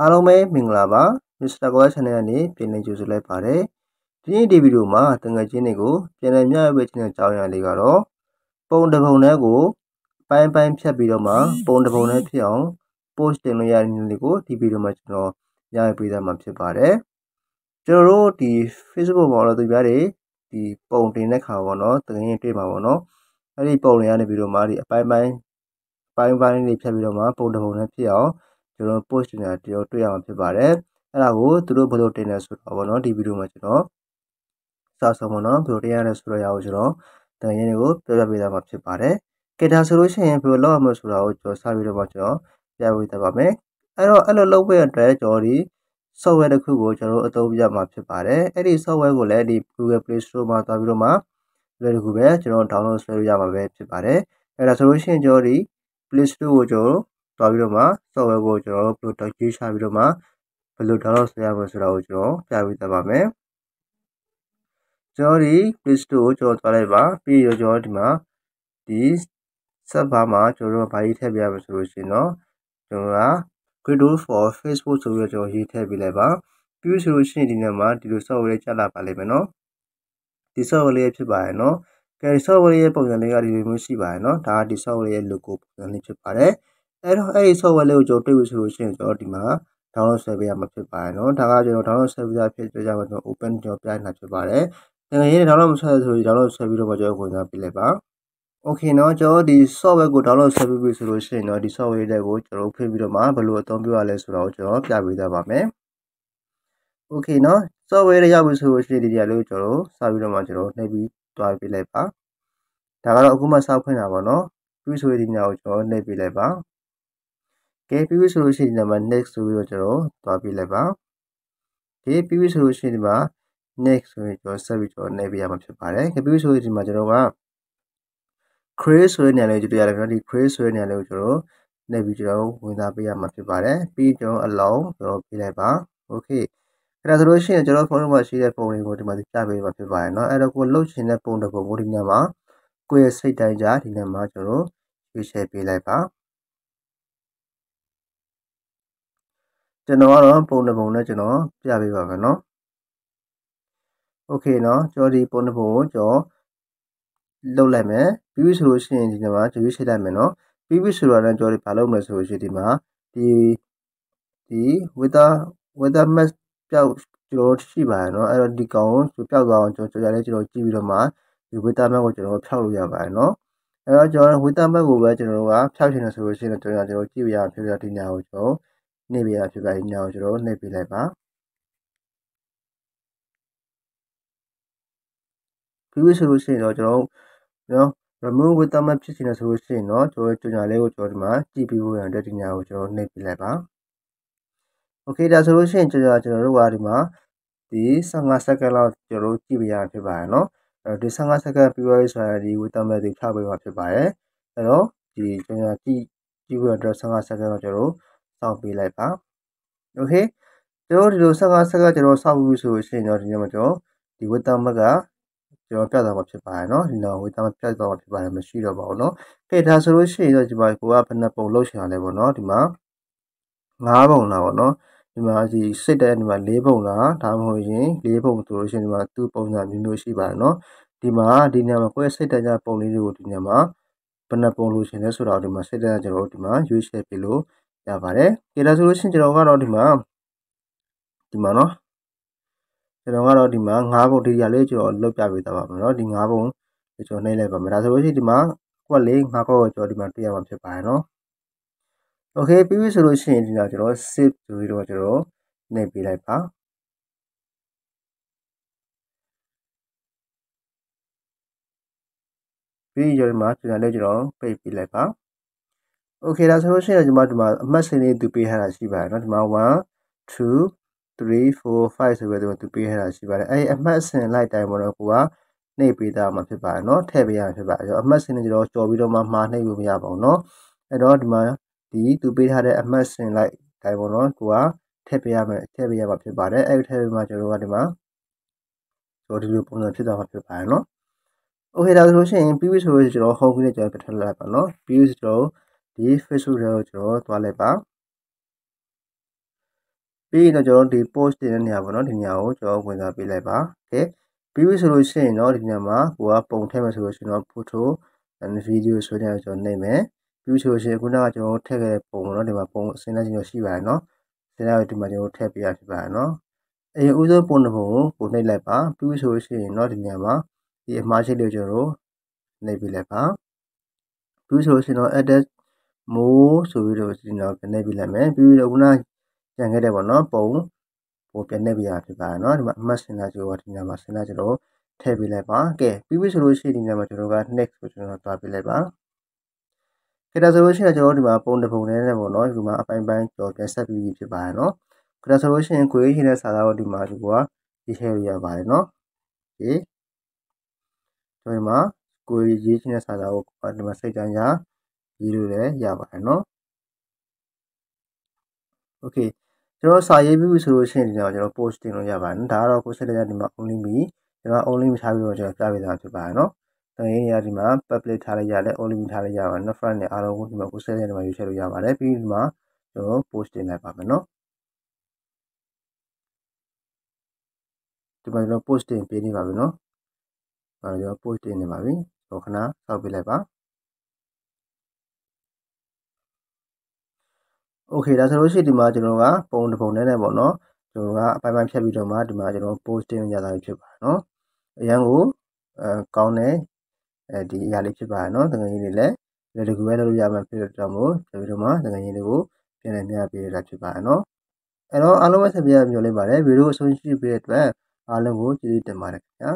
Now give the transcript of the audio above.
အားလုံးပဲမင်္ဂလာပါ Mr. Goa Channel ကနေပြန်လည်ကြိုဆိုလိုက်ပါတယ်ဒီနေ့ဒီဗီဒီယိုမှာတငယ်ချင်းတွေကိုပြန်လည်မျှဝေခြင်းအကြောင်းအရာလေးကတော့ပုံတစ်ပုံတည်းကိုပိုင်းပိုင်းဖြတ်ပြီးတော့မှပုံတစ်ပုံတည်းဖြစ်အောင် post တင်လို့ရတဲ့နည်းလေးကိုဒီဗီဒီယိုမှာကျွန်တော်ညွှန်ပေးသားမှာဖြစ်ပါတယ်ကျွန်တော်တို့ဒီ Facebook ပေါ်တော့သူများတွေဒီပုံတင်တဲ့ခါပေါ့နော်တကယ်ရင်တွေ့ပါပေါ့နော်အဲ့ဒီပုံတွေကနေပြီးတော့မှဒီအပိုင်းပိုင်းပိုင်းပိုင်းလေးဖြတ်ပြီးတော့မှပုံတစ်ပုံနဲ့ဖြစ်အောင်ကျွန်တော် post တင်တာကျွန်တော်တွေ့ရမှာဖြစ်ပါတယ်အဲ့ဒါကိုသူတို့ဘယ်လိုတင်လဲဆိုတော့ဗောနော်ဒီဗီဒီယိုမှာကျွန်တော်စာဆုံးဗောနော်ဘယ်လိုတင်ရလဲဆိုတော့ရအောင်ကျွန်တော်တန်ရင်းတွေကိုပြောပြပေးသားမှာဖြစ်ပါတယ်ကဲဒါဆိုလို့ရှိရင်ဘယ်လိုလုပ်ရမလဲဆိုတာကိုကျွန်တော်စပြီးတော့ကျွန်တော်ပြပေးသားပါမယ်အဲ့တော့အဲ့လိုလုပ်ဖို့အတွက်ကျွန်တော်ဒီ software တစ်ခုကိုကျွန်တော်အသုံးပြမှာဖြစ်ပါတယ်အဲ့ဒီ software ကိုလည်းဒီ Google Play Store မှာသွားပြီးတော့မှလွယ်တကူပဲကျွန်တော် download ဆွဲလို့ရမှာပဲဖြစ်ပါတယ်အဲ့ဒါဆိုလို့ရှိရင်ကျွန်တော်ဒီ Play Store ကိုကျွန်တော်သွားပြီးတော့မှ software ကိုကျွန်တော်တို့ဘယ်လိုတောက်ကြီးချပြီးတော့မှဘယ်လို download ဆရာမလဲဆိုတာကိုကျွန်တော်ပြပေးသွားပါမယ်ကျွန်တော်ဒီ Play Store ကိုကျွန်တော်သွားလိုက်ပါပြီးရောကျွန်တော်ဒီမှာဒီ server မှာကျွန်တော်တို့ဘာကြီးထည့်ပြရမလဲဆိုလို့ရှိရင်တော့ကျွန်တော်က Credo for Facebook ဆိုပြီးတော့ကျွန်တော်ရေးထည့်ပေးလိုက်ပါပြီးဆိုလို့ရှိရင်ဒီနေ့မှာဒီလို software လေးကျလာပါလိမ့်မယ်နော်ဒီ software လေးဖြစ်ပါရဲ့နော်ကဲ software ရဲ့ပုံစံလေးကဒီလိုမျိုးရှိပါရဲ့နော်ဒါကဒီ software ရဲ့ logo ပုံစံလေးဖြစ်ပါတယ်အဲ့တော့အဲ့ဒီ software လေးကိုကျွန်တော်တွေ့ပြီဆိုလို့ရှိရင်ကျွန်တော်ဒီမှာ download ဆယ်ပေးရမှာဖြစ်ပါတယ်နော်ဒါကကျွန်တော် download ဆယ်ပေးရဖြစ်ကြကြောင့်ကျွန်တော် open ကျွန်တော်ပြနေတာဖြစ်ပါတယ်တကယ်ရင် download မဆယ်ဆိုရင် download ဆယ်ပြီးတော့ကျွန်တော်ဝင်စားပြလိုက်ပါ okay เนาะကျွန်တော်ဒီ software ကို download ဆယ်ပြီးပြီဆိုလို့ရှိရင်เนาะဒီ software တွေကိုကျွန်တော်ဖွင့်ပြီးတော့မှဘယ်လိုအသုံးပြုရလဲဆိုတာကိုကျွန်တော်ပြပေးသားပါမယ် okay เนาะ software တွေရောက်ပြီဆိုလို့ရှိရင်ဒီနေရာလေးကိုကျွန်တော်စပြီးတော့မှကျွန်တော်နှိပ်ပြီးတွားပြလိုက်ပါဒါကတော့အခုမှစဖွင့်တာပါเนาะပြီးဆိုရင်ဒီနေရာကိုကျွန်တော်နှိပ်ပြလိုက်ပါကဲပြီးပြီဆိုလို့ရှိရင်ဒီမှာ next ဆိုပြီးတော့ကျွန်တော်သွားပြလိုက်ပါကဲပြီးပြီဆိုလို့ရှိရင်ဒီမှာ next ဆိုရင်ကျွန်တော် set ပြီးကျွန်တော်နေပြရမှာဖြစ်ပါတယ်ကဲပြီးပြီဆိုရင်ဒီမှာကျွန်တော်က create ဆိုတဲ့နေရာလေးကိုကြည့်ရတယ်ဗျာဒီ create ဆိုတဲ့နေရာလေးကိုကျွန်တော်နေပြီးကျွန်တော်ဝင်စားပေးရမှာဖြစ်ပါတယ်ပြီးကျွန်တော် allow ကျွန်တော်ပေးလိုက်ပါ okay အဲ့ဒါဆိုလို့ရှိရင်ကျွန်တော်ဖုန်းမှာရှိတဲ့ပုံတွေကိုဒီမှာပြပေးမှာဖြစ်ပါတယ်เนาะအဲ့တော့ကိုလှုပ်ရှင်တဲ့ပုံတစ်ပုံကိုဒီနေရာမှာကိုယ့်ရဲ့စိတ်တိုင်းကြဒီနေရာမှာကျွန်တော်ရွေးချယ်ပေးလိုက်ပါကျွန်တော်ကတော့ပုံတစ်ပုံနဲ့ကျွန်တော်ပြပေးပါမယ်နော်โอเคเนาะကျွန်တော်ဒီပုံတစ်ပုံကိုကျွန်တော်လုတ်လိုက်မယ်ပြီးပြီဆိုလို့ရှိရင်ဒီမှာကျွန်တော်ရှိလိုက်မယ်เนาะပြီးပြီဆိုတော့လည်းကျွန်တော်ဒီဘာလုပ်မလဲဆိုလို့ရှိရင်ဒီမှာဒီဒီ weather weather map ပျောက်ကျွန်တော်ရှိပါတယ်เนาะအဲ့တော့ဒီကောင်ကိုပျောက်သွားအောင်ကျွန်တော်ကြာလဲကျွန်တော်ကြည့်ပြီးတော့မှဒီ weather map ကိုကျွန်တော်ဖြောက်လို့ရပါတယ်เนาะအဲ့တော့ကျွန်တော် weather map ကိုပဲကျွန်တော်ကဖြောက်ချင်တယ်ဆိုလို့ရှိရင်ကျွန်တော်ကျွန်တော်ကြည့်ပြရအောင်ဖြောက်ရတဲ့ညာကိုကျွန်တော်နှိပ်ပေးတာဖြစ်ပါတယ်ဒီနားကိုကျွန်တော်နှိပ်ပေးလိုက်ပါ previous ဆိုလို့ရှိရင်တော့ကျွန်တော်နော် remove with thumb ဖြစ်နေဆိုလို့ရှိရင်တော့ကျွန်တော်ကြညာလေးကိုကျွန်တော်ဒီမှာကြည့်ပြီးဖို့ရန်အတွက်ဒီညာကိုကျွန်တော်နှိပ်ပေးလိုက်ပါ okay ဒါဆိုလို့ရှိရင်ကျွန်တော်ကျွန်တော်တို့ကဒီမှာဒီ15စက္ကန့်လောက်ကျွန်တော်ကြည့်ပြရဖြစ်ပါတယ်နော်အဲ့တော့ဒီ15စက္ကန့်ပြီးသွားပြီဆိုရင်ဒီ with thumb တွေဖြောက်ပေးမှာဖြစ်ပါတယ်အဲ့တော့ဒီကျွန်တော်ကြည့်ကြည့်ဖို့အတွက်15စက္ကန့်တော့ကျွန်တော်စောင့်ပေးလိုက်ပါ okay ကျွန်တော်ဒီလိုဆက်ကဆက်ကကျွန်တော်စောင့်ပြီးဆိုလို့ရှိရင်တော့ဒီနေ့မှာကျွန်တော်ဒီဝက်သမက်ကကျွန်တော်ပြတ်သွားမှာဖြစ်ပါတယ်เนาะဒီတော့ဝေးသားပြတ်သွားမှာဖြစ်ပါတယ်မရှိတော့ပါဘူးเนาะကဲဒါဆိုလို့ရှိရင်တော့ဒီမှာကိုကဘယ်နှပုံလောက်ရှင်ရလဲပေါ့เนาะဒီမှာ9ပုံလားပေါ့เนาะဒီမှာဒီစိတ်တဲ့ဒီမှာ4ပုံလားဒါမှမဟုတ်ရင်4ပုံဆိုလို့ရှိရင်ဒီမှာသူ့ပုံစံမျိုးမျိုးရှိပါတယ်เนาะဒီမှာဒီနေရာမှာကိုယ့်စိတ်တဲ့ကြပုံလေးတွေကိုဒီနေရာမှာဘယ်နှပုံလို့ရှင်လဲဆိုတော့ဒီမှာစိတ်တဲ့ကျွန်တော်တို့ဒီမှာရွေးချယ်ပြီးလို့ရပါတယ်ကဲဒါဆိုလို့ရှိရင်ကျွန်တော်ကတော့ဒီမှာဒီမှာเนาะကျွန်တော်ကတော့ဒီမှာ9ပုံဒီရလေးကျွန်တော်လုတ်ပြပေးသွားပါမယ်เนาะဒီ9ပုံကျွန်တော်နှိမ့်လိုက်ပါမယ်ဒါဆိုလို့ရှိရင်ဒီမှာကွက်လေး9ကောက်ကိုကျွန်တော်ဒီမှာတွေ့ရမှာဖြစ်ပါတယ်เนาะโอเคပြီးပြီဆိုလို့ရှိရင်ဒီမှာကျွန်တော် save ဆိုပြီးတော့ကျွန်တော်နှိမ့်ပေးလိုက်ပါပြီးရမှာကျွန်တော်လည်းကျွန်တော်ပိတ်ပေးလိုက်ပါ okay ဒါဆိုလို့ရှိရင်ကျွန်မဒီမှာအမှတ်စဉ်လေးသူပေးထားတာရှိပါတယ်เนาะဒီမှာ1 2 3 4 5ဆိုပြီးတော့သူပေးထားတာရှိပါတယ်အဲဒီအမှတ်စဉ်လိုက်တိုင်းပေါ်တော့ကိုကနှိပ်ပေးတာမှဖြစ်ပါတယ်เนาะထည့်ပေးရမှာဖြစ်ပါတယ်အဲတော့အမှတ်စဉ်နဲ့ကျွန်တော်ကြော်ပြီးတော့မှမှားနှိပ်လို့မရပါဘူးเนาะအဲတော့ဒီမှာဒီသူပေးထားတဲ့အမှတ်စဉ်လိုက်တိုင်းပေါ်တော့ကိုကထည့်ပေးရမယ်ထည့်ပေးရမှာဖြစ်ပါတယ်အဲဒီထည့်ပေးမှာကျွန်တော်ကဒီမှာကျွန်တော်ဒီလိုပုံစံဖြစ်သွားမှာဖြစ်ပါတယ်เนาะ okay ဒါဆိုလို့ရှိရင်ပြီးပြီဆိုတော့ကျွန်တော် home ကနေကျွန်တော်ပြထည့်လိုက်ပါเนาะပြီးပြီဆိုတော့ဒီ Facebook ထဲကိုကျွန်တော်သွားလိုက်ပါပြီးရင်တော့ကျွန်တော်ဒီ post တင်တဲ့နေရာပေါ့နော်ဒီနေရာကိုကျွန်တော်ဝင်စားပေးလိုက်ပါโอเคပြီးပြီဆိုလို့ရှိရင်တော့ဒီနေရာမှာကိုကပုံထည့်မယ်ဆိုလို့ရှိရင်တော့ photo and video ဆိုတဲ့ကျွန်တော်နှိပ်မယ်ပြီးဆိုလို့ရှိရင်ခုနကကျွန်တော်ထည့်ခဲ့တဲ့ပုံပေါ့နော်ဒီမှာပုံအစင်းလိုက်ချင်းရှိပါတယ်နော်စင်းလိုက်ဒီမှာကျွန်တော်ထည့်ပေးရဖြစ်ပါတယ်နော်အရင်ဦးဆုံးပုံတစ်ပုံကိုကိုနှိပ်လိုက်ပါပြီးပြီဆိုလို့ရှိရင်တော့ဒီနေရာမှာဒီအမှားရှိလို့ကျွန်တော်နှိပ်ပေးလိုက်ပါပြီးဆိုလို့ရှိရင်တော့ edit မိုးဆိုပြီးတော့ကျွန်တော်ပြန်နှက်ပြလိုက်မယ်ပြီးပြီးတော့ခုနကြံခဲ့တဲ့ပေါ့နော်ပုံပုံပြန်နှက်ပြရဖြစ်ပါတယ်နော်ဒီမှာ mass စင်တာကျော်ဒီနေရာမှာစင်တာကျွန်တော်ထည့်ပေးလိုက်ပါကဲပြီးပြီဆိုလို့ရှိရင်ဒီနေရာမှာကျွန်တော်က next ကိုကျွန်တော်တွားပေးလိုက်ပါကဲဒါဆိုလို့ရှိရင်ကျွန်တော်ဒီမှာပုံတစ်ပုံနဲ့နဲ့ပေါ့နော်ဒီမှာအပိုင်းပိုင်းကျော်ပြန်ဆက်ပြီးဖြစ်ပါတယ်နော်ကဲဒါဆိုလို့ရှိရင် query ရှင်းတဲ့စာသားကိုဒီမှာဒီကွာဒီ share ရပါတယ်နော်ဒီကျွန်တော်ဒီမှာ query ရေးချင်တဲ့စာသားကိုဒီမှာစိတ်ကြံရရေးလို့လည်းရပါတယ်เนาะ okay ကျွန်တော်စာရေးပြီးပြီဆိုလို့ရှိရင်ကျွန်တော် post တင်လို့ရပါတယ်နော်ဒါကတော့ကိုယ်ဆက်လက်ကဒီမှာ only me ကျွန်တော် only me ထားပြီးတော့ကျွန်တော်ပြပေးတာဖြစ်ပါတယ်เนาะတန်ရင်းတွေကဒီမှာ public ထားလိုက်ရတယ် only me ထားလိုက်ရပါတယ်နော် front နဲ့အားလုံးကိုဒီမှာကိုယ်ဆက်လက်ဒီမှာယူချက်လို့ရပါတယ်ပြီးဒီမှာကျွန်တော် post တင်လိုက်ပါမယ်เนาะဒီမှာကျွန်တော် post တင်ပေးနေပါပြီเนาะအဲ့တော့ကျွန်တော် post တင်နေပါပြီဟောခဏစောက်ပေးလိုက်ပါโอเคဒါဆိုလို့ရှိရင်ဒီမှာကျွန်တော်ကပုံတစ်ပုံနဲ့နဲ့ပေါ့နော်ကျွန်တော်ကအပိုင်းပိုင်းဖြတ်ပြီးတော့မှဒီမှာကျွန်တော် post တင်ရတာဖြစ်ပါတယ်နော်အရန်ကိုအဲကောင်းတဲ့အဲဒီအရာလေးဖြစ်ပါတယ်နော်တကယ်ကြီးတွေလည်းဒီလိုကူပဲလုပ်လို့ရမှာဖြစ်တော့ကျွန်တော်ကျွန်တော်မှတကယ်ကြီးတွေကိုပြန်လည်မျှပေးရတာဖြစ်ပါတယ်နော်အဲ့တော့အားလုံးပဲဆက်ပြရမျိုးလေးပါတယ်ဗီဒီယိုအဆုံးရှိပေးတဲ့အတွက်အားလုံးကိုကျေးဇူးတင်ပါတယ်ခင်ဗျာ